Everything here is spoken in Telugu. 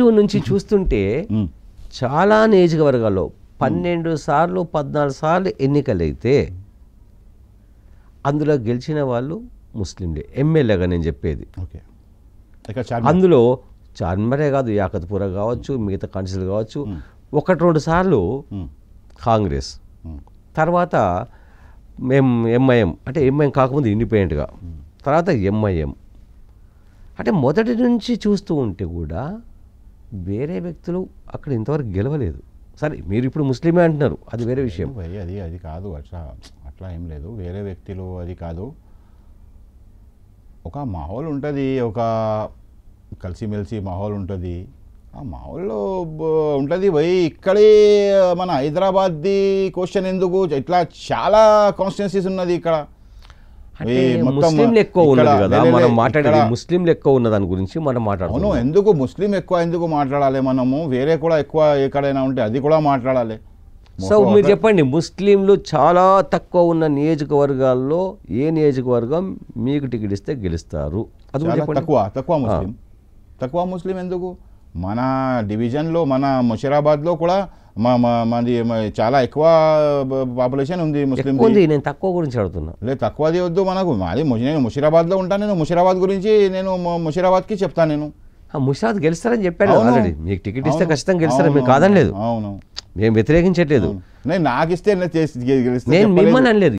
టూ నుంచి చూస్తుంటే చాలా నియోజకవర్గాల్లో పన్నెండు సార్లు పద్నాలుగు సార్లు ఎన్నికలైతే అందులో గెలిచిన వాళ్ళు ముస్లింలే ఎమ్మెల్యేగా నేను చెప్పేది అందులో చార్మరే కాదు యాకత్పుర కావచ్చు మిగతా కాన్సిల్ కావచ్చు ఒకటి రెండు సార్లు కాంగ్రెస్ తర్వాత మేము ఎంఐఎం అంటే ఎంఐఎం కాకముందు ఇండిపెండెంట్గా తర్వాత ఎంఐఎం అంటే మొదటి నుంచి చూస్తూ ఉంటే కూడా వేరే వ్యక్తులు అక్కడ ఇంతవరకు గెలవలేదు సరే మీరు ఇప్పుడు ముస్లిమే అంటున్నారు అది వేరే విషయం అది అది కాదు అట్లా అట్లా ఏం లేదు వేరే వ్యక్తులు అది కాదు ఒక మాహోల్ ఉంటుంది ఒక కలిసిమెలిసి మాహోల్ ఉంటుంది ఆ మాహోల్లో ఉంటుంది పోయి ఇక్కడే మన హైదరాబాద్ది క్వశ్చన్ ఎందుకు ఇట్లా చాలా కాన్స్టిట్యున్సీస్ ఉన్నది ఇక్కడ ముస్లింలు ఎక్కువ ఉన్నది కదా మనం మాట్లాడేది ముస్లింలు ఎక్కువ ఉన్న దాని గురించి మనం మాట్లాడుతున్నాం ఎందుకు ముస్లిం ఎక్కువ ఎందుకు మాట్లాడాలి మనము వేరే కూడా ఎక్కువ ఎక్కడైనా ఉంటే అది కూడా మాట్లాడాలి సో మీరు చెప్పండి ముస్లింలు చాలా తక్కువ ఉన్న నియోజకవర్గాల్లో ఏ నియోజకవర్గం మీకు టికెట్ ఇస్తే గెలుస్తారు అది తక్కువ తక్కువ ముస్లిం తక్కువ ముస్లిం ఎందుకు మన డివిజన్లో మన ముషిరాబాద్లో కూడా మా మా మాది చాలా ఎక్కువ పాపులేషన్ ఉంది ముస్లిం ఉంది నేను తక్కువ గురించి అడుగుతున్నా లేదు తక్కువది వద్దు మనకు మాది నేను ముషిరాబాద్లో ఉంటాను నేను ముషిరాబాద్ గురించి నేను ముషీరాబాద్కి చెప్తాను నేను ముషీరాబాద్ గెలుస్తారని చెప్పాను ఆల్రెడీ మీకు టికెట్ ఇస్తే ఖచ్చితంగా గెలుస్తారు మీకు కాదని లేదు అవును మేము వ్యతిరేకించట్లేదు నేను నాకు ఇస్తే నేను మిమ్మల్ని అనలేదు